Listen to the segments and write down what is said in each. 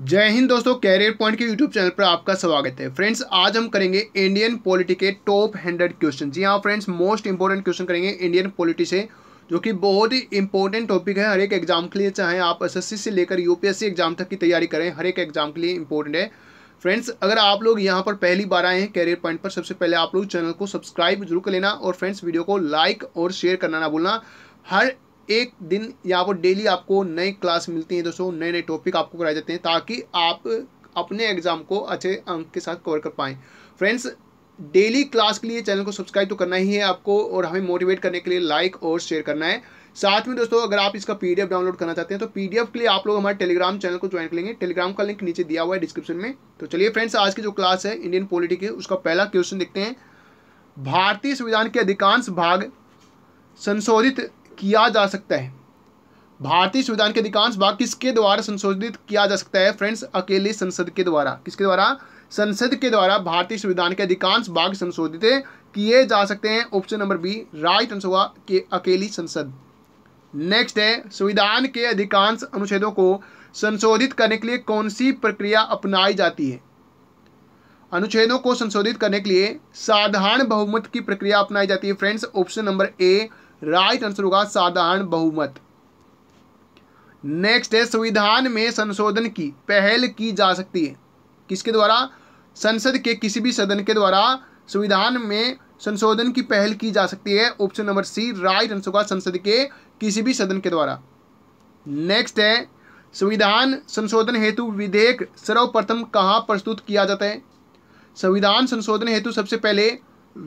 जय हिंद दोस्तों कैरियर पॉइंट के यूट्यूब चैनल पर आपका स्वागत है फ्रेंड्स आज हम करेंगे इंडियन पॉलिटी के टॉप हंड्रेड क्वेश्चन जी हाँ फ्रेंड्स मोस्ट इंपॉर्टेंट क्वेश्चन करेंगे इंडियन पॉलिटी से जो कि बहुत ही इंपॉर्टेंट टॉपिक है हर एक एग्जाम के लिए चाहे आप एसएससी से लेकर यूपीएससी एग्जाम तक की तैयारी करें हर एक एग्जाम के लिए इंपॉर्टेंट है फ्रेंड्स अगर आप लोग यहाँ पर पहली बार आए हैं कैरियर पॉइंट पर सबसे पहले आप लोग चैनल को सब्सक्राइब जरूर कर लेना और फ्रेंड्स वीडियो को लाइक और शेयर करना ना भूलना हर एक दिन या वो डेली आपको नए क्लास मिलती हैं दोस्तों नए नए टॉपिक आपको कराए जाते हैं ताकि आप अपने एग्ज़ाम को अच्छे अंक के साथ कवर कर पाएँ फ्रेंड्स डेली क्लास के लिए चैनल को सब्सक्राइब तो करना ही है आपको और हमें मोटिवेट करने के लिए लाइक और शेयर करना है साथ में दोस्तों अगर आप इसका पीडीएफ डाउनलोड करना चाहते हैं तो पीडीएफ के लिए आप लोग हमारे टेलीग्राम चैनल को ज्वाइन करेंगे टेलीग्राम का लिंक नीचे दिया हुआ है डिस्क्रिप्शन में तो चलिए फ्रेंड्स आज की जो क्लास है इंडियन पॉलिटिक है उसका पहला क्वेश्चन देखते हैं भारतीय संविधान के अधिकांश भाग संशोधित किया जा सकता है भारतीय संविधान के अधिकांश भाग किसके द्वारा संशोधित किया जा सकता है फ्रेंड्स अकेले संसद के द्वारा किसके द्वारा संसद के द्वारा भारतीय संविधान के अधिकांश भाग संशोधित किए जा सकते हैं option number B right answer हुआ के अकेली संसद नेक्स्ट है संविधान के अधिकांश अनुच्छेदों को संशोधित करने के लिए कौन सी प्रक्रिया अपनाई जाती है अनुच्छेदों को संशोधित करने के लिए साधारण बहुमत की प्रक्रिया अपनाई जाती है friends option number A right answer होगा साधारण बहुमत नेक्स्ट है संविधान में संशोधन की पहल की जा सकती है किसके द्वारा संसद के किसी भी सदन के द्वारा संविधान में संशोधन की पहल की जा सकती है option number C right answer होगा संसद के किसी भी सदन के द्वारा नेक्स्ट है संविधान संशोधन हेतु विधेयक सर्वप्रथम कहाँ प्रस्तुत किया जाता है संविधान संशोधन हेतु सबसे पहले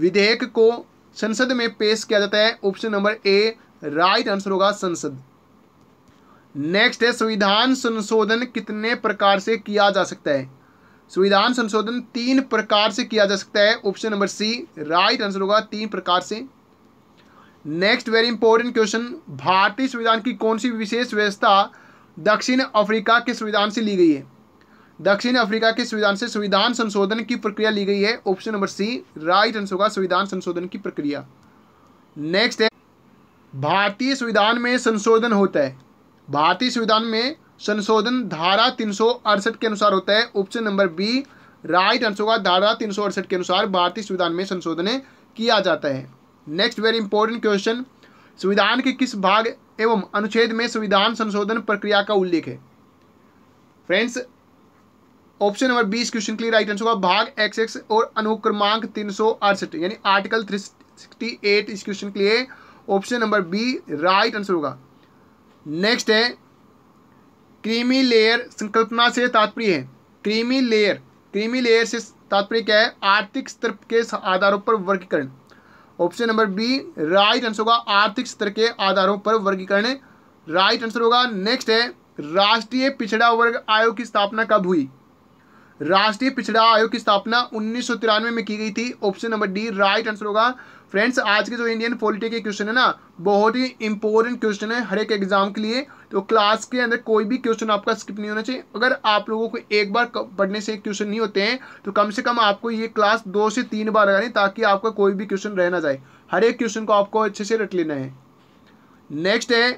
विधेयक को संसद में पेश किया जाता है option number A right answer होगा संसद नेक्स्ट है संविधान संशोधन कितने प्रकार से किया जा सकता है संविधान संशोधन तीन प्रकार से किया जा सकता है option number C right answer होगा तीन प्रकार से नेक्स्ट वेरी इंपॉर्टेंट क्वेश्चन भारतीय संविधान की कौन सी विशेष व्यवस्था दक्षिण अफ्रीका के संविधान से ली गई है दक्षिण अफ्रीका के संविधान से संविधान संशोधन की प्रक्रिया ली गई है option number C right answer होगा संविधान संशोधन की प्रक्रिया नेक्स्ट है भारतीय संविधान में संशोधन होता है भारतीय संविधान में संशोधन धारा तीन के अनुसार होता है option number B right answer होगा धारा तीन के अनुसार भारतीय संविधान में संशोधन किया जाता है नेक्स्ट वेरी इंपॉर्टेंट क्वेश्चन संविधान के किस भाग एवं अनुच्छेद में संविधान संशोधन प्रक्रिया का उल्लेख है फ्रेंड्स ऑप्शन नंबर बीस क्वेश्चन के लिए राइट आंसर होगा भाग एक्स एक्स और अनुक्रमांक तीन सौ अड़सठ यानी आर्टिकल थ्री सिक्सटी एट इस क्वेश्चन के लिए option number B right answer होगा नेक्स्ट है क्रीमी लेयर संकल्पना से तात्पर्य है क्रीमी लेयर क्रीमी लेयर से तात्पर्य क्या है आर्थिक स्तर के आधारों पर वर्गीकरण option number B right answer होगा आर्थिक स्तर के आधारों पर वर्गीकरण राइट आंसर होगा नेक्स्ट है राष्ट्रीय पिछड़ा वर्ग आयोग की स्थापना कब हुई राष्ट्रीय पिछड़ा आयोग की स्थापना उन्नीस में की गई थी option number D right answer होगा फ्रेंड्स आज के जो इंडियन पॉलिटी के क्वेश्चन है ना बहुत ही इंपॉर्टेंट क्वेश्चन है हर एक एग्जाम के लिए तो क्लास के अंदर कोई भी क्वेश्चन आपका स्किप नहीं होना चाहिए अगर आप लोगों को एक बार पढ़ने से क्वेश्चन नहीं होते हैं तो कम से कम आपको ये क्लास दो से तीन बार लगानी ताकि आपका कोई भी क्वेश्चन रहना जाए हर एक क्वेश्चन को आपको अच्छे से रट लेना है नेक्स्ट है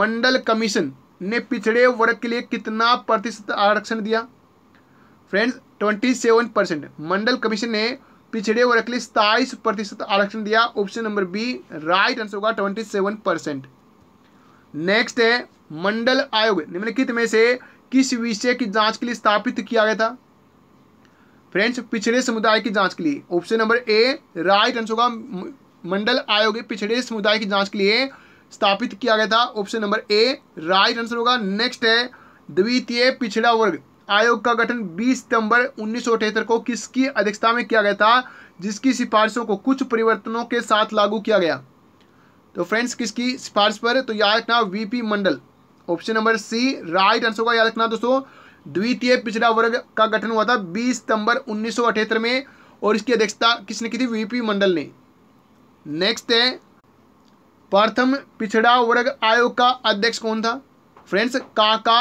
मंडल कमीशन ने पिछड़े वर्ग के लिए कितना प्रतिशत आरक्षण दिया friends twenty seven percent Mandal commission ने पिछड़े वर्ग के लिए सताईस प्रतिशत आरक्षण दिया option number B right answer होगा ट्वेंटी सेवन परसेंट नेक्स्ट है मंडल आयोग निम्नलिखित में से किस विषय की जांच के लिए स्थापित किया गया था फ्रेंड्स पिछड़े समुदाय की जांच के लिए option number A right answer होगा मंडल आयोग पिछड़े समुदाय की जांच के लिए स्थापित किया गया था option number A right answer होगा नेक्स्ट है द्वितीय पिछड़ा वर्ग आयोग का गठन 20 सितंबर उन्नीस को किसकी अध्यक्षता में किया गया था जिसकी सिफारिशों को कुछ परिवर्तनों के साथ लागू किया गया तो फ्रेंड्स किसकी सिफारिश पर तो याद रखना VP Mandal option number C right answer होगा याद रखना दोस्तों द्वितीय पिछड़ा वर्ग का गठन हुआ था 20 सितंबर उन्नीस में और इसकी अध्यक्षता किसने की थी वीपी मंडल ने नेक्स्ट है प्रथम पिछड़ा वर्ग आयोग का अध्यक्ष कौन था friends Kaka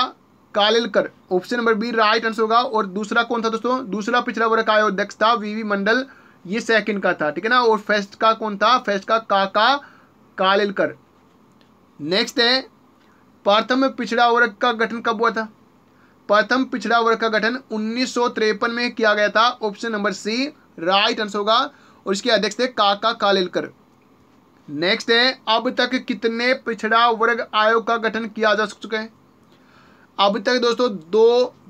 Kalelkar option number B right answer होगा और दूसरा कौन था दोस्तों दूसरा पिछड़ा वर्ग आयोग अध्यक्ष था वीवी मंडल ये सेकंड का था ठीक है ना और फर्स्ट का कौन था फर्स्ट का काका कालेलकर नेक्स्ट है प्रथम पिछड़ा वर्ग का गठन कब हुआ था प्रथम पिछड़ा वर्ग का गठन उन्नीस में किया गया था option number C right answer होगा और इसके अध्यक्ष थे काका कालेलकर नेक्स्ट है अब तक कितने पिछड़ा वर्ग आयोग का गठन किया जा चुका है अब तक दोस्तों दो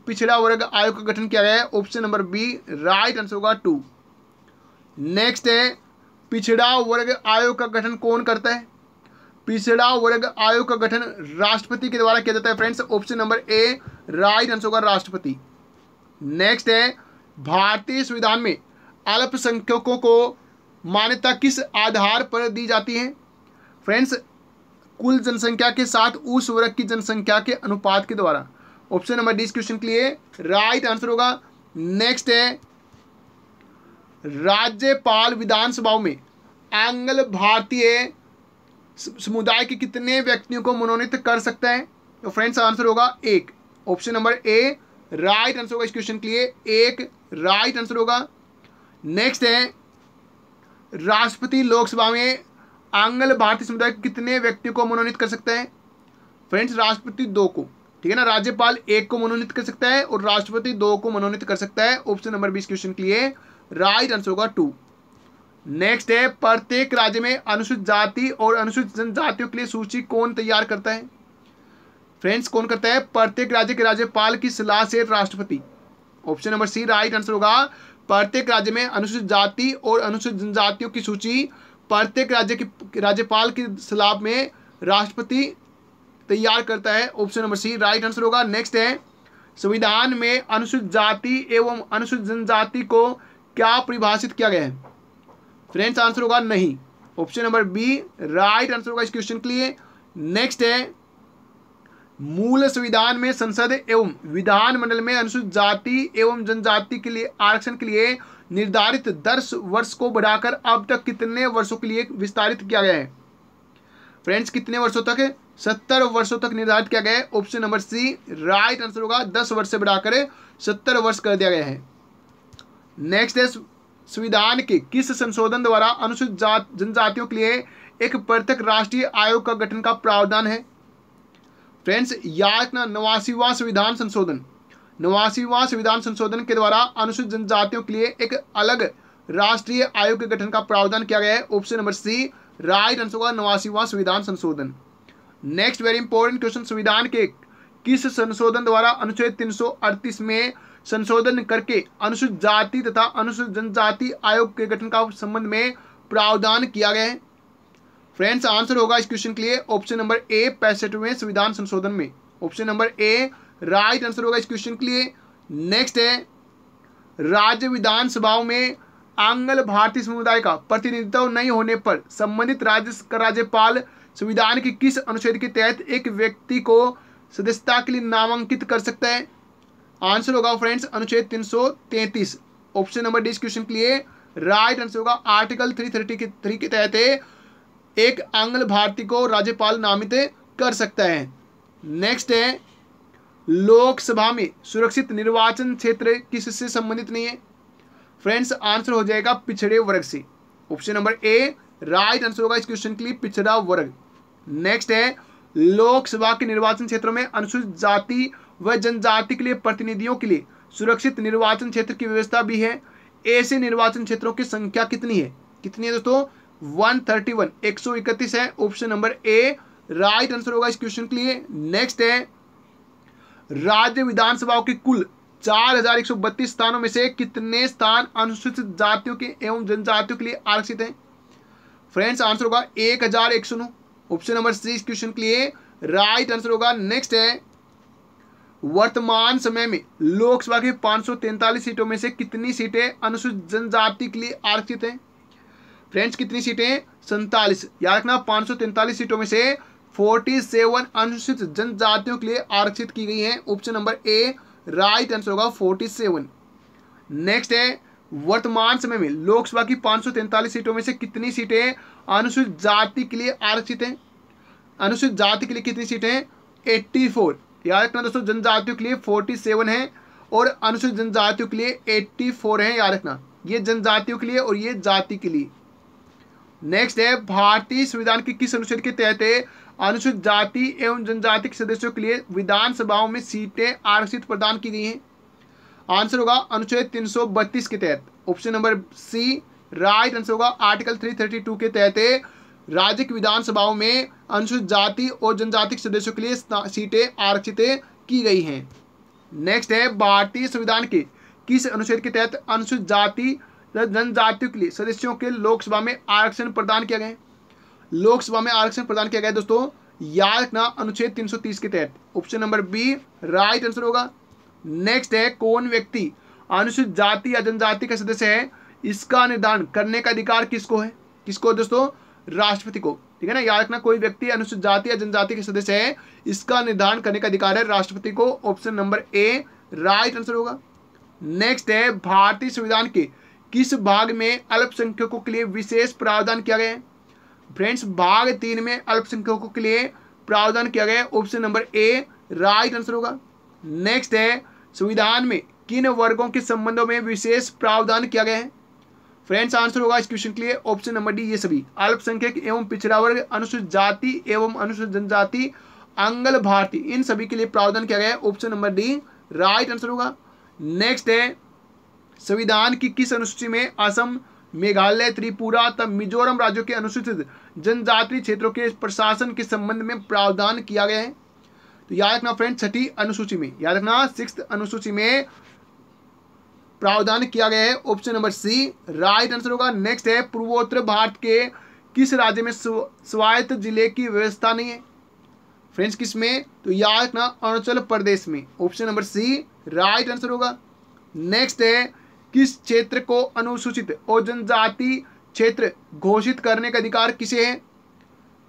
पिछड़ा वर्ग आयोग का गठन किया गया है option number B right answer होगा टू नेक्स्ट है पिछड़ा वर्ग आयोग का गठन कौन करता है पिछड़ा वर्ग आयोग का गठन राष्ट्रपति के द्वारा किया जाता है friends option number A right answer होगा राष्ट्रपति नेक्स्ट है भारतीय संविधान में अल्पसंख्यकों को मान्यता किस आधार पर दी जाती है फ्रेंड्स कुल जनसंख्या के साथ उस वर्ग की जनसंख्या के अनुपात के द्वारा ऑप्शन नंबर डी इस क्वेश्चन के लिए राइट आंसर होगा नेक्स्ट है राज्यपाल विधानसभा में आंगल भारतीय समुदाय के कितने व्यक्तियों को मनोनीत कर सकता है तो फ्रेंड्स आंसर होगा एक option number A right answer होगा इस क्वेश्चन के लिए एक राइट आंसर होगा नेक्स्ट है राष्ट्रपति लोकसभा में आंगल भारतीय समुदाय के कितने व्यक्तियों को मनोनीत कर सकते हैं फ्रेंड्स राष्ट्रपति दो को ठीक है ना राज्यपाल एक को मनोनीत कर सकता है और राष्ट्रपति दो को मनोनीत कर सकता है ऑप्शन नंबर बीस क्वेश्चन के लिए राइट आंसर होगा टू नेक्स्ट है प्रत्येक राज्य में अनुसूचित जाति और अनुसूचित जनजातियों के लिए सूची कौन तैयार करता है फ्रेंड्स कौन करता है प्रत्येक राज्य के राज्यपाल की सलाह से राष्ट्रपति option number C right answer होगा प्रत्येक राज्य में अनुसूचित जाति और अनुसूचित जनजातियों की सूची प्रत्येक राज्य की राज्यपाल की सलाब में राष्ट्रपति तैयार करता है option number C right answer होगा नेक्स्ट है संविधान में अनुसूचित जाति एवं अनुसूचित जनजाति को क्या परिभाषित किया गया है फ्रेंड्स आंसर होगा नहीं option number B right answer होगा इस क्वेश्चन के लिए नेक्स्ट है मूल संविधान में संसद एवं विधानमंडल में अनुसूचित जाति एवं जनजाति के लिए आरक्षण के लिए निर्धारित दस वर्ष को बढ़ाकर अब तक कितने वर्षों के लिए विस्तारित किया गया है फ्रेंड्स कितने वर्षों तक है सत्तर वर्षों तक निर्धारित किया गया है option number C right answer होगा दस वर्ष से बढ़ाकर सत्तर वर्ष कर दिया गया है नेक्स्ट है संविधान के किस संशोधन द्वारा अनुसूचित जात जनजातियों के लिए एक पृथक राष्ट्रीय आयोग का गठन का प्रावधान है फ्रेंड्स याद नवासीवा संविधान संशोधन नवासीवा संविधान संशोधन के द्वारा अनुसूचित जनजातियों के लिए एक अलग राष्ट्रीय आयोग के गठन का प्रावधान किया गया है option number C right answer होगा नवासीवा संविधान संशोधन नेक्स्ट वेरी इंपॉर्टेंट क्वेश्चन संविधान के किस संशोधन द्वारा अनुच्छेद 338 में संशोधन करके अनुसूचित जाति तथा अनुसूचित जनजाति आयोग के गठन का संबंध में प्रावधान किया गया है फ्रेंड्स आंसर होगा इस क्वेश्चन के लिए ऑप्शन नंबर ए पैंसठवें संविधान संशोधन में option number A right answer होगा इस क्वेश्चन के लिए नेक्स्ट है राज्य विधानसभाओं में आंगल भारतीय समुदाय का प्रतिनिधित्व नहीं होने पर संबंधित राज्य का राज्यपाल संविधान के किस अनुच्छेद के तहत एक व्यक्ति को सदस्यता के लिए नामांकित कर सकता है आंसर होगा फ्रेंड्स अनुच्छेद 333 ऑप्शन नंबर डी क्वेश्चन के लिए राइट आंसर होगा आर्टिकल 333 के थ्री के तहत एक आंगल भारती को राज्यपाल नामित कर सकता है नेक्स्ट है लोकसभा में सुरक्षित निर्वाचन क्षेत्र किससे संबंधित नहीं है फ्रेंड्स आंसर हो जाएगा पिछड़े वर्ग से option number A right answer होगा इस क्वेश्चन के लिए पिछड़ा वर्ग नेक्स्ट है लोकसभा के निर्वाचन क्षेत्रों में अनुसूचित जाति व जनजाति के लिए प्रतिनिधियों के लिए सुरक्षित निर्वाचन क्षेत्र की व्यवस्था भी है ऐसे निर्वाचन क्षेत्रों की संख्या कितनी है कितनी है दोस्तों वन थर्टी वन एक सौ इकतीस है option number A right answer होगा इस क्वेश्चन के लिए नेक्स्ट है राज्य विधानसभाओं के कुल बत्तीस स्थानों में से कितने स्थान अनुसूचित जातियों के एवं जनजातियों के लिए आरक्षित हैं फ्रेंड्स आंसर होगा एक हजार एक सौ नौ ऑप्शन नंबर सी इस क्वेश्चन के लिए राइट आंसर होगा नेक्स्ट है वर्तमान समय में लोकसभा की पाँच सीटों में से कितनी सीटें अनुसूचित जनजाति के लिए आरक्षित हैं फ्रेंड्स कितनी सीटें सैंतालीस याद रखना तैंतालीस सीटों में से 47 अनुसूचित जनजातियों के लिए आरक्षित की गई है option number A right answer होगा 47 नेक्स्ट है वर्तमान समय में लोकसभा की पाँच सीटों में से कितनी सीटें अनुसूचित जाति के लिए आरक्षित हैं अनुसूचित जाति के लिए कितनी सीटें हैं एट्टी फोर याद रखना दोस्तों जनजातियों के लिए 47 है और अनुसूचित जनजातियों के लिए 84 है याद रखना ये जनजातियों के लिए और ये जाति के लिए नेक्स्ट है भारतीय संविधान के किस अनुच्छेद के तहत अनुसूचित जाति एवं जनजाति के सदस्यों के लिए विधानसभाओं में सीटें आरक्षित प्रदान की गई हैं आंसर होगा अनुच्छेद 332 के तहत option number C right answer होगा आर्टिकल 332 के तहत राज्य की विधानसभाओं में अनुसूचित जाति और जनजाति के सदस्यों के लिए सीटें आरक्षित की गई हैं नेक्स्ट है भारतीय संविधान के किस अनुच्छेद के तहत अनुसूचित जाति जनजातियों के लिए सदस्यों के लोकसभा में आरक्षण प्रदान किया गया है लोकसभा में आरक्षण प्रदान किया गया दोस्तों याद रखना अनुच्छेद 330 के तहत option number B right answer होगा नेक्स्ट है कौन व्यक्ति अनुसूचित जाति या जनजाति का सदस्य है इसका निर्धारण करने का अधिकार किसको है किसको दोस्तों राष्ट्रपति को ठीक है ना याद रखना कोई व्यक्ति अनुसूचित जाति या जनजाति के सदस्य है इसका निर्धारण करने का अधिकार है राष्ट्रपति को option number A right answer होगा नेक्स्ट है भारतीय संविधान के किस भाग में अल्पसंख्यकों के लिए विशेष प्रावधान किया गया है फ्रेंड्स भाग तीन में अल्पसंख्यकों के लिए प्रावधान किया गया option number A right answer होगा नेक्स्ट है संविधान में किन वर्गों के संबंधों में विशेष प्रावधान किया गया है फ्रेंड्स आंसर होगा इस क्वेश्चन के लिए ऑप्शन नंबर डी ये सभी अल्पसंख्यक एवं पिछड़ा वर्ग अनुसूचित जाति एवं अनुसूचित जनजाति अंगल भारती इन सभी के लिए प्रावधान किया गया है option number D right answer होगा नेक्स्ट है संविधान की किस अनुसूची में असम मेघालय त्रिपुरा तथा मिजोरम राज्यों के अनुसूचित जनजातीय क्षेत्रों के प्रशासन के संबंध में प्रावधान किया गया है तो याद रखना फ्रेंड छठी अनुसूची में याद रखना सिक्स अनुसूची में प्रावधान किया गया है option number C right answer होगा नेक्स्ट है पूर्वोत्तर भारत के किस राज्य में स्वायत्त जिले की व्यवस्था नहीं है फ्रेंड्स किस में तो याद रखना अरुणाचल प्रदेश में option number C right answer होगा नेक्स्ट है किस क्षेत्र को अनुसूचित और जनजाति क्षेत्र घोषित करने का अधिकार किसे है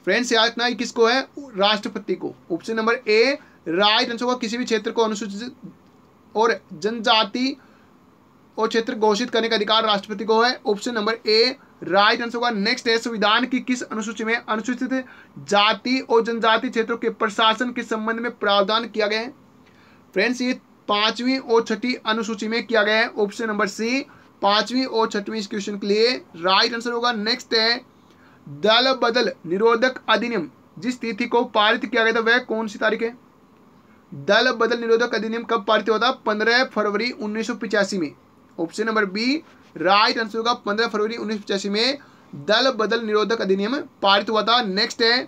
फ्रेंड्स याद रखना किसको है राष्ट्रपति को ऑप्शन नंबर ए राय जनसभा किसी भी क्षेत्र को अनुसूचित और जनजाति और क्षेत्र घोषित करने का अधिकार राष्ट्रपति को है option number A right answer होगा नेक्स्ट है संविधान की किस अनुसूची में अनुसूचित जाति और जनजाति क्षेत्रों के प्रशासन के संबंध में प्रावधान किया गया है फ्रेंड्स ये पांचवी और छठी अनुसूची में किया गया है ऑप्शन नंबर सी पांचवी और छठवीं इस क्वेश्चन के लिए राइट आंसर होगा नेक्स्ट है दल बदल निरोधक अधिनियम जिस तिथि को पारित किया गया था वह कौन सी तारीख है दल बदल निरोधक अधिनियम कब पारित हुआ था पंद्रह फरवरी उन्नीस में option number B right answer होगा पंद्रह फरवरी उन्नीस में दल बदल निरोधक अधिनियम पारित हुआ था नेक्स्ट है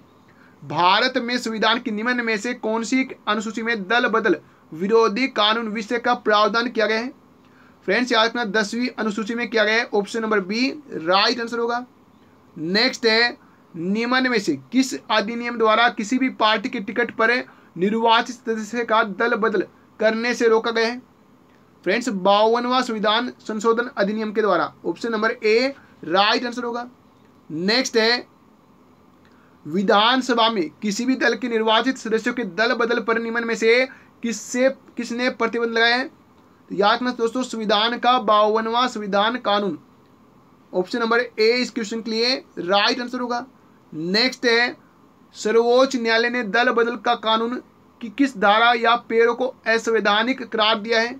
भारत में संविधान के निम्न में से कौन सी अनुसूची में दल बदल विरोधी कानून विषय का प्रावधान किया गया है फ्रेंड्स याद रखना दसवीं अनुसूची में किया गया है option number B right answer होगा नेक्स्ट है नियमन में से किस अधिनियम द्वारा किसी भी पार्टी के टिकट पर निर्वाचित सदस्य का दल बदल करने से रोका गया है फ्रेंड्स बावनवा संविधान संशोधन अधिनियम के द्वारा option number A right answer होगा नेक्स्ट है विधानसभा में किसी भी दल के निर्वाचित सदस्यों के दल बदल पर नियमन में से किससे किसने प्रतिबंध लगाए तो याद रखना दोस्तों संविधान का बावनवा संविधान कानून ऑप्शन नंबर ए इस क्वेश्चन के लिए राइट आंसर होगा नेक्स्ट है सर्वोच्च न्यायालय ने दल बदल का कानून की किस धारा या पेड़ों को असंवैधानिक करार दिया है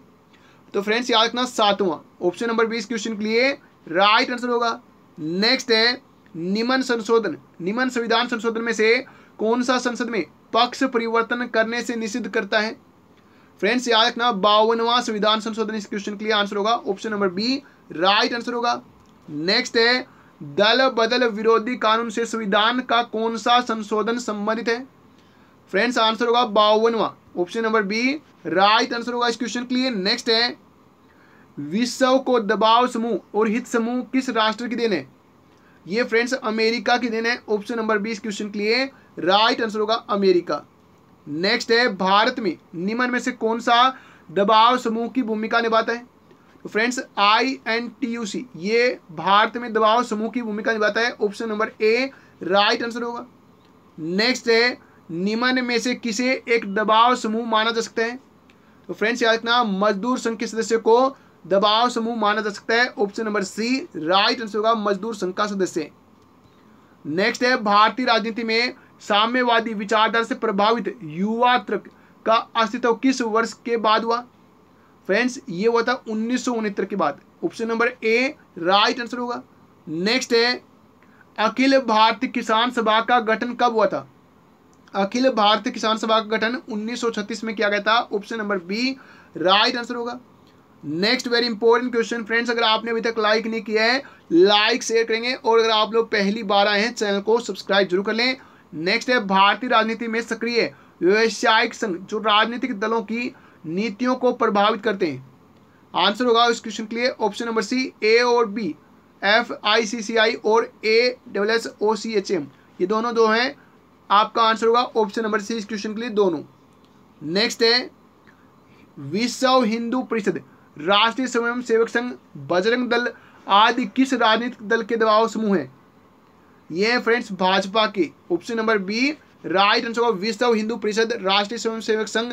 तो फ्रेंड्स याद रखना सातवा ऑप्शन नंबर बीस क्वेश्चन के लिए राइट आंसर होगा नेक्स्ट है निमन संशोधन निमन संविधान संशोधन में से कौन सा संसद में पक्ष परिवर्तन करने से निषिद्ध करता है फ्रेंड्स याद रखना बावनवा संविधान संशोधन इस क्वेश्चन के लिए आंसर होगा option number B right answer होगा नेक्स्ट है दल बदल विरोधी कानून से संविधान का कौन सा संशोधन संबंधित है फ्रेंड्स आंसर होगा बावनवा option number B right answer होगा इस क्वेश्चन के लिए नेक्स्ट है विश्व को दबाव समूह और हित समूह किस राष्ट्र की देन है ये फ्रेंड्स अमेरिका की देन है ऑप्शन नंबर बी इस क्वेश्चन के लिए राइट आंसर होगा अमेरिका नेक्स्ट है भारत में निम्न में से कौन सा दबाव समूह की भूमिका निभाता है तो friends I N T U C ये भारत में दबाव समूह की भूमिका निभाता है option number A right answer होगा नेक्स्ट है निम्न में से किसे एक दबाव समूह माना जा सकता है तो फ्रेंड्स याद रखना मजदूर संघ के सदस्य को दबाव समूह माना जा सकता है option number C right answer होगा मजदूर संघ का सदस्य नेक्स्ट है भारतीय राजनीति में साम्यवादी विचारधारा से प्रभावित युवा तर्क का अस्तित्व किस वर्ष के बाद हुआ फ्रेंड्स ये हुआ था उन्नीस के बाद option number A right answer होगा नेक्स्ट है अखिल भारतीय किसान सभा का गठन कब हुआ था अखिल भारतीय किसान सभा का गठन 1936 में किया गया था option number B right answer होगा next very important question friends अगर आपने अभी तक लाइक नहीं किया है लाइक शेयर करेंगे और अगर आप लोग पहली बार आए हैं चैनल को सब्सक्राइब जरूर कर लें नेक्स्ट है भारतीय राजनीति में सक्रिय व्यवसायिक संघ जो राजनीतिक दलों की नीतियों को प्रभावित करते हैं आंसर होगा इस क्वेश्चन के लिए ऑप्शन नंबर सी ए और B F I C C I और A W S O C H M ये दोनों दो हैं आपका आंसर होगा ऑप्शन नंबर सी इस क्वेश्चन के लिए दोनों नेक्स्ट है विश्व हिंदू परिषद राष्ट्रीय स्वयं सेवक संघ बजरंग दल आदि किस राजनीतिक दल के दबाव समूह है ये फ्रेंड्स भाजपा के option number B right answer होगा विश्व हिंदू परिषद राष्ट्रीय स्वयंसेवक संघ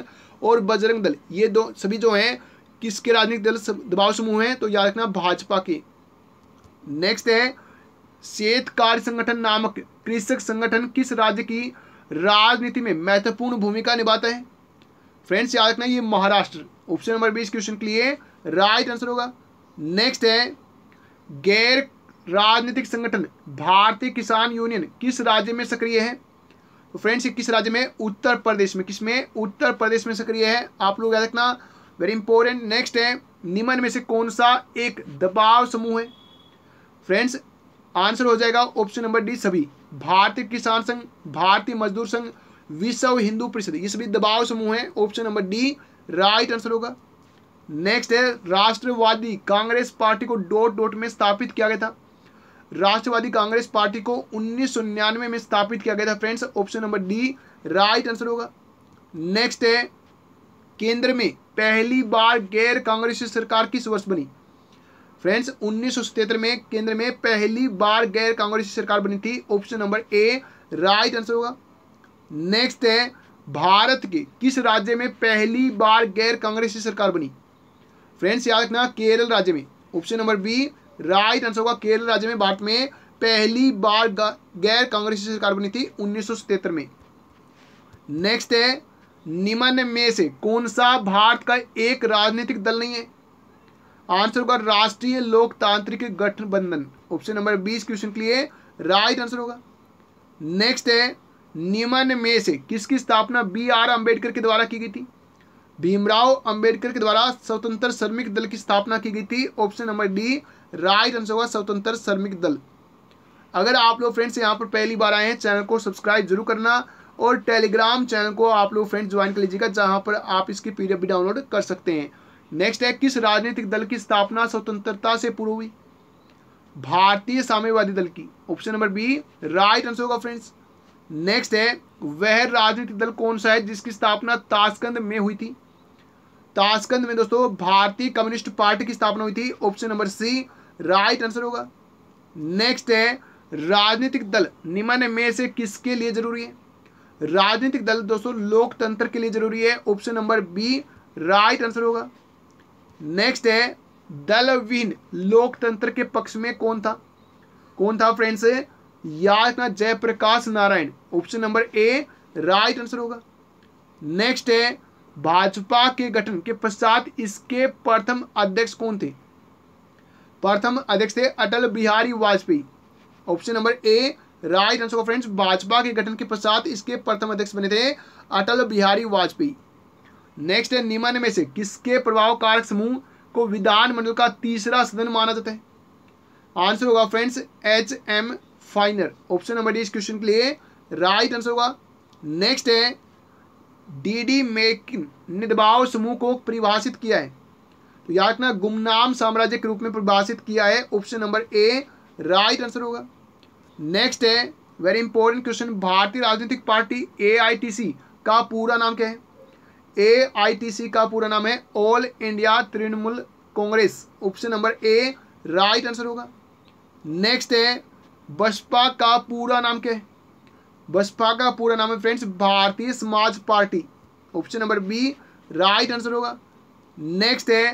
और बजरंग दल ये दो सभी जो हैं किसके राजनीतिक दल दबाव समूह हैं तो याद रखना भाजपा के नेक्स्ट है श्वेत कार्य संगठन नामक कृषक संगठन किस राज्य की राजनीति में महत्वपूर्ण भूमिका निभाता है फ्रेंड्स याद रखना ये महाराष्ट्र ऑप्शन नंबर बी इस क्वेश्चन के लिए राइट आंसर होगा नेक्स्ट है गैर राजनीतिक संगठन भारतीय किसान यूनियन किस राज्य में सक्रिय है तो फ्रेंड्स ये किस राज्य में उत्तर प्रदेश में किस में उत्तर प्रदेश में सक्रिय है आप लोग याद रखना वेरी इंपॉर्टेंट नेक्स्ट है निम्न में से कौन सा एक दबाव समूह है फ्रेंड्स आंसर हो जाएगा ऑप्शन नंबर डी सभी भारतीय किसान संघ भारतीय मजदूर संघ विश्व हिंदू परिषद ये सभी दबाव समूह है option number D right answer होगा नेक्स्ट है राष्ट्रवादी कांग्रेस पार्टी को डॉट डॉट में स्थापित किया गया था राष्ट्रवादी कांग्रेस पार्टी को उन्नीस में स्थापित किया गया था friends option number D right answer होगा नेक्स्ट है केंद्र में पहली बार गैर कांग्रेसी सरकार किस वर्ष बनी फ्रेंड्स उन्नीस में केंद्र में पहली बार गैर कांग्रेसी सरकार बनी थी option number A right answer होगा नेक्स्ट है भारत के किस राज्य में पहली बार गैर कांग्रेसी सरकार बनी फ्रेंड्स याद रखना केरल राज्य में option number B right answer होगा केरल राज्य में भारत में पहली बार गैर कांग्रेस सरकार बनी थी उन्नीस में नेक्स्ट है निम्न में से कौन सा भारत का एक राजनीतिक दल नहीं है आंसर होगा राष्ट्रीय लोकतांत्रिक गठबंधन ऑप्शन नंबर बीस क्वेश्चन के लिए राइट आंसर होगा नेक्स्ट है निम्न में से किसकी स्थापना बी आर अम्बेडकर के द्वारा की गई थी भीमराव अंबेडकर के द्वारा स्वतंत्र श्रमिक दल की स्थापना की गई थी option number D right answer होगा स्वतंत्र श्रमिक दल अगर आप लोग फ्रेंड्स यहाँ पर पहली बार आए हैं चैनल को सब्सक्राइब जरूर करना और टेलीग्राम चैनल को आप लोग फ्रेंड्स ज्वाइन कर लीजिएगा जहाँ पर आप इसकी पी भी डाउनलोड कर सकते हैं नेक्स्ट है किस राजनीतिक दल की स्थापना स्वतंत्रता से पूर्व हुई भारतीय साम्यवादी दल की option number B right answer होगा फ्रेंड्स नेक्स्ट है वह राजनीतिक दल कौन सा है जिसकी स्थापना ताशकंद में हुई थी ताशकंद में दोस्तों भारतीय कम्युनिस्ट पार्टी की स्थापना हुई थी option number C right answer होगा नेक्स्ट है राजनीतिक दल निम्न में से किसके लिए जरूरी है राजनीतिक दल दोस्तों लोकतंत्र के लिए जरूरी है option number B right answer होगा नेक्स्ट है विन लोकतंत्र के पक्ष में कौन था कौन था फ्रेंड्स याद Jayaprakash Narayan option number A right answer होगा नेक्स्ट है भाजपा के गठन के पश्चात इसके प्रथम अध्यक्ष कौन थे प्रथम अध्यक्ष थे Atal Bihari Vajpayee option number A right answer friends Bhajpa के गठन के पश्चात इसके प्रथम अध्यक्ष बने थे अटल बिहारी वाजपेयी नेक्स्ट है निम्न में से किसके प्रभाव कारक समूह को विधानमंडल का तीसरा सदन माना जाता है आंसर होगा friends H M Finer option number D इस क्वेश्चन के लिए राइट आंसर होगा नेक्स्ट है डी डी मेकिन ने दबाव समूह को परिभाषित किया है याद रखना गुमनाम साम्राज्य के रूप में परिभाषित किया है option number A right answer होगा नेक्स्ट है वेरी इंपॉर्टेंट क्वेश्चन भारतीय राजनीतिक पार्टी ए का पूरा नाम क्या है ए का पूरा नाम है all India Trinamool Congress option number A right answer होगा नेक्स्ट है बसपा का पूरा नाम क्या है बसपा का पूरा नाम है friends Bharatiya Samaj party option number B right answer होगा नेक्स्ट है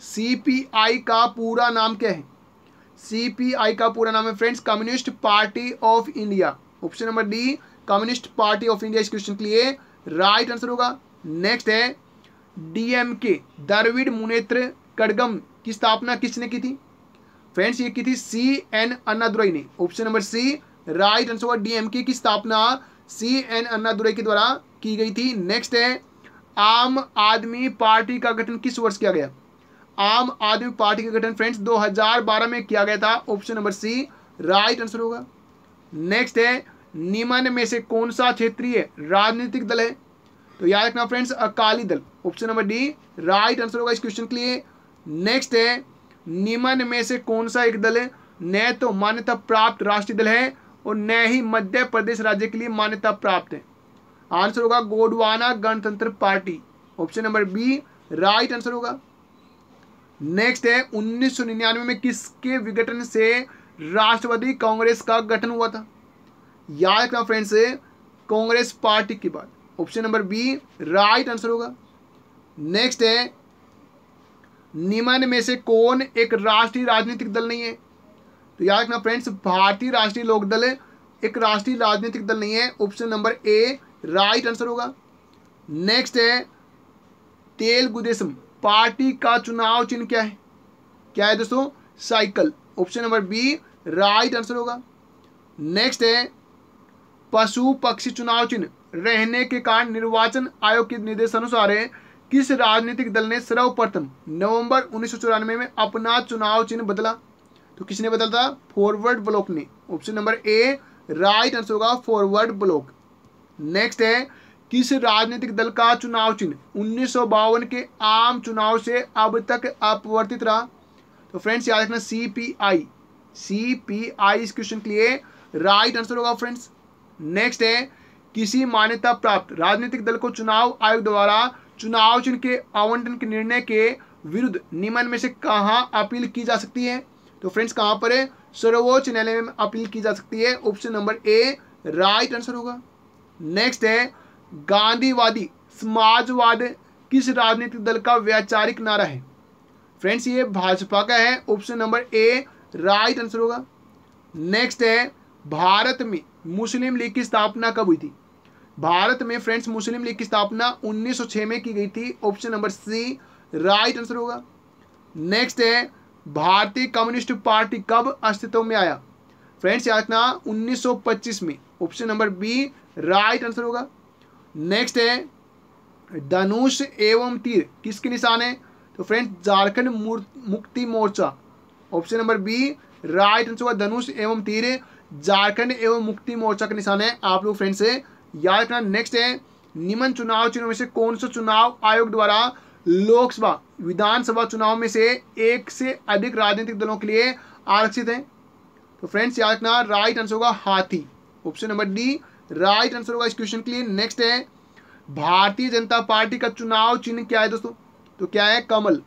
सीपीआई का पूरा नाम क्या है सीपीआई का पूरा नाम है friends communist party of India option number D communist party of India इस क्वेश्चन के लिए राइट आंसर होगा नेक्स्ट है डीएमके दरविड मुनेत्र कड़गम की स्थापना किसने की थी फ्रेंड्स ये की थी सी एन अन्नादुरई ने option number C right answer होगा डीएमके की स्थापना सी एन अन्नादुरई के द्वारा की गई थी नेक्स्ट है आम आदमी पार्टी का गठन किस वर्ष किया गया आम आदमी पार्टी का गठन फ्रेंड्स 2012 में किया गया था option number C right answer होगा नेक्स्ट है निम्न में से कौन सा क्षेत्रीय राजनीतिक दल है तो याद रखना friends Akali Dal option number D right answer होगा इस क्वेश्चन के लिए नेक्स्ट है निम्न में से कौन सा एक दल है न तो मान्यता प्राप्त राष्ट्रीय दल है और न ही मध्य प्रदेश राज्य के लिए मान्यता प्राप्त है आंसर होगा Gondwana Gantantra party option number B right answer होगा नेक्स्ट है उन्नीस में किसके विघटन से राष्ट्रवादी कांग्रेस का गठन हुआ था याद रखना फ्रेंड्स कांग्रेस पार्टी की बात option number B right answer होगा नेक्स्ट है निमन में से कौन एक राष्ट्रीय राजनीतिक दल नहीं है तो याद रखना फ्रेंड्स भारतीय राष्ट्रीय लोकदल एक राष्ट्रीय राजनीतिक दल नहीं है option number A right answer होगा नेक्स्ट है तेलगुदेशम पार्टी का चुनाव चिन्ह क्या है क्या है दोस्तों cycle option number B right answer होगा नेक्स्ट है पशु पक्षी चुनाव चिन्ह रहने के कारण निर्वाचन आयोग के निर्देशानुसार है किस राजनीतिक दल ने सर्वप्रथम नवंबर उन्नीस में अपना चुनाव चिन्ह बदला तो किसने बदला था फॉरवर्ड ब्लॉक ने option number A right answer होगा फॉरवर्ड ब्लॉक नेक्स्ट है किस राजनीतिक दल का चुनाव चिन्ह उन्नीस के आम चुनाव से अब तक अपवर्तित रहा तो फ्रेंड्स याद रखना C P I C P I इस क्वेश्चन के लिए राइट आंसर होगा फ्रेंड्स नेक्स्ट है किसी मान्यता प्राप्त राजनीतिक दल को चुनाव आयोग द्वारा चुनाव चिन्ह के आवंटन के निर्णय के विरुद्ध निम्न में से कहा अपील की जा सकती है तो फ्रेंड्स कहां पर है सर्वोच्च न्यायालय में अपील की जा सकती है option number A right answer होगा नेक्स्ट है गांधीवादी समाजवाद किस राजनीतिक दल का वैचारिक नारा है फ्रेंड्स ये भाजपा का है option number A right answer होगा नेक्स्ट है भारत में मुस्लिम लीग की स्थापना कब हुई थी भारत में फ्रेंड्स मुस्लिम लीग की स्थापना 1906 में की गई थी option number C right answer होगा नेक्स्ट है भारतीय कम्युनिस्ट पार्टी कब अस्तित्व में आया फ्रेंड्स याद रखना 1925 में option number B right answer होगा नेक्स्ट है धनुष एवं तीर किसके निशान है तो friends Jharkhand Mukti Morcha option number B right answer होगा धनुष एवं तीर झारखंड एवं मुक्ति मोर्चा का निशान है आप लोग फ्रेंड्स याद रखना नेक्स्ट है निम्न चुनाव चिन्हों में से कौन सा चुनाव आयोग द्वारा लोकसभा विधानसभा चुनाव में से एक से अधिक राजनीतिक दलों के लिए आरक्षित है तो फ्रेंड्स याद रखना राइट आंसर होगा हाथी option number D right answer होगा इस क्वेश्चन के लिए नेक्स्ट है भारतीय जनता पार्टी का चुनाव चिन्ह क्या है दोस्तों तो क्या है कमल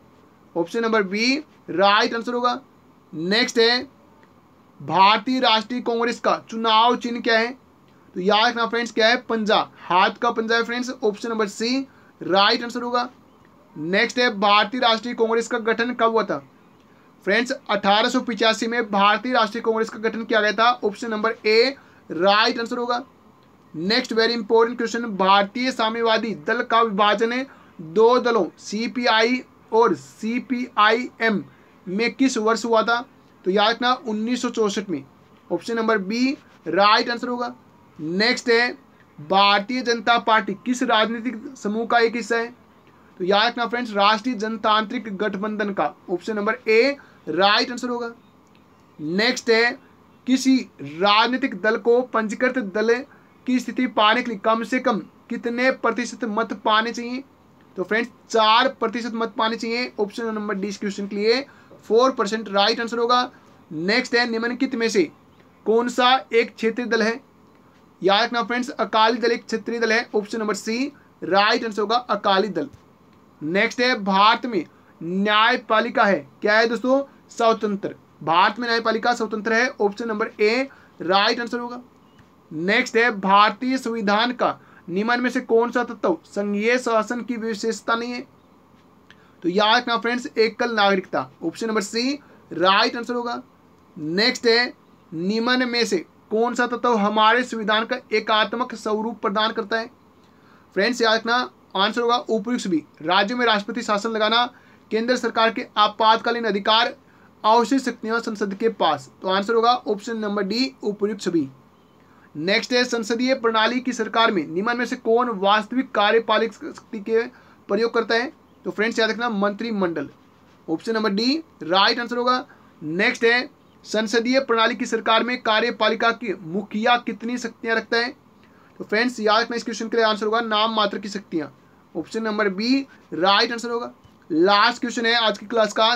option number B right answer होगा नेक्स्ट है भारतीय राष्ट्रीय कांग्रेस का चुनाव चिन्ह क्या है तो याद रखना फ्रेंड्स क्या है पंजा हाथ का पंजा है friends option number C right answer होगा नेक्स्ट है भारतीय राष्ट्रीय कांग्रेस का गठन कब हुआ था फ्रेंड्स अठारह में भारतीय राष्ट्रीय कांग्रेस का गठन किया गया था option number A right answer होगा नेक्स्ट वेरी इंपॉर्टेंट क्वेश्चन भारतीय साम्यवादी दल का विभाजन है दो दलों सी और सी में किस वर्ष हुआ था तो याद रखना उन्नीस में option number B right answer होगा नेक्स्ट है भारतीय जनता पार्टी किस राजनीतिक समूह का एक हिस्सा है तो याद रखना फ्रेंड्स राष्ट्रीय जनतांत्रिक गठबंधन का option number A right answer होगा नेक्स्ट है किसी राजनीतिक दल को पंजीकृत दल की स्थिति पाने के लिए कम से कम कितने प्रतिशत मत पाने चाहिए तो फ्रेंड्स चार प्रतिशत मत पाने चाहिए ऑप्शन नंबर डी इस क्वेश्चन के लिए फोर परसेंट राइट आंसर होगा नेक्स्ट है निम्नलिखित में से कौन सा एक क्षेत्रीय दल है याद रखना फ्रेंड्स अकाली दल एक क्षेत्रीय दल है option number C right answer होगा अकाली दल नेक्स्ट है भारत में न्यायपालिका है क्या है दोस्तों स्वतंत्र भारत में न्यायपालिका स्वतंत्र है option number A right answer होगा नेक्स्ट है भारतीय संविधान का निम्न में से कौन सा तत्व संघीय शासन की विशेषता नहीं है तो याद रखना फ्रेंड्स एकल नागरिकता option number C right answer होगा नेक्स्ट है निम्न में से कौन सा तत्व हमारे संविधान का एकात्मक स्वरूप प्रदान करता है फ्रेंड्स याद रखना आंसर होगा उपयुक्त भी राज्य में राष्ट्रपति शासन लगाना केंद्र सरकार के आपातकालीन अधिकार आवश्यक शक्तियां संसद के पास तो आंसर होगा ऑप्शन नंबर डी उपयुक्त भी नेक्स्ट है संसदीय प्रणाली की सरकार में निम्न में से कौन वास्तविक कार्यपालिक शक्ति के प्रयोग करता है तो फ्रेंड्स याद रखना मंत्रिमंडल option number D right answer होगा नेक्स्ट है संसदीय प्रणाली की सरकार में कार्यपालिका की मुखिया कितनी शक्तियां रखता है तो फ्रेंड्स याद रखना इस क्वेश्चन के लिए आंसर होगा नाम मात्र की शक्तियां option number B right answer होगा लास्ट क्वेश्चन है आज की क्लास का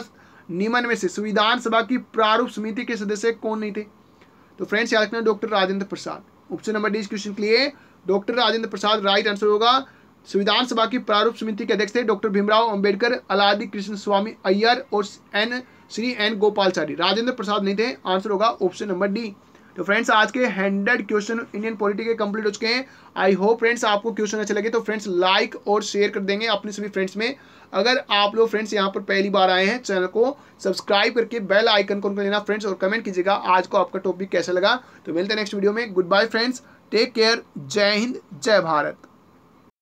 निम्न में से संविधान सभा की प्रारूप समिति के सदस्य कौन नहीं थे तो फ्रेंड्स याद रखना doctor Rajendra Prasad option number D इस क्वेश्चन के लिए doctor Rajendra Prasad right answer होगा संविधान सभा की प्रारूप समिति के अध्यक्ष थे डॉक्टर भीमराव अंबेडकर अलादी कृष्ण स्वामी अय्यर और एन श्री एन गोपालचारी राजेंद्र प्रसाद नहीं थे आंसर होगा ऑप्शन नंबर डी तो फ्रेंड्स आज के हंड्रेड क्वेश्चन इंडियन पॉलिटी के कंप्लीट हो चुके हैं आई होप फ्रेंड्स आपको क्वेश्चन अच्छे लगे तो फ्रेंड्स लाइक और शेयर कर देंगे अपने सभी फ्रेंड्स में अगर आप लोग फ्रेंड्स यहाँ पर पहली बार आए हैं चैनल को सब्सक्राइब करके बेल आइकन को लेना फ्रेंड्स और कमेंट कीजिएगा आज को आपका टॉपिक कैसा लगा तो मिलते हैं नेक्स्ट वीडियो में good bye friends take care जय हिंद जय भारत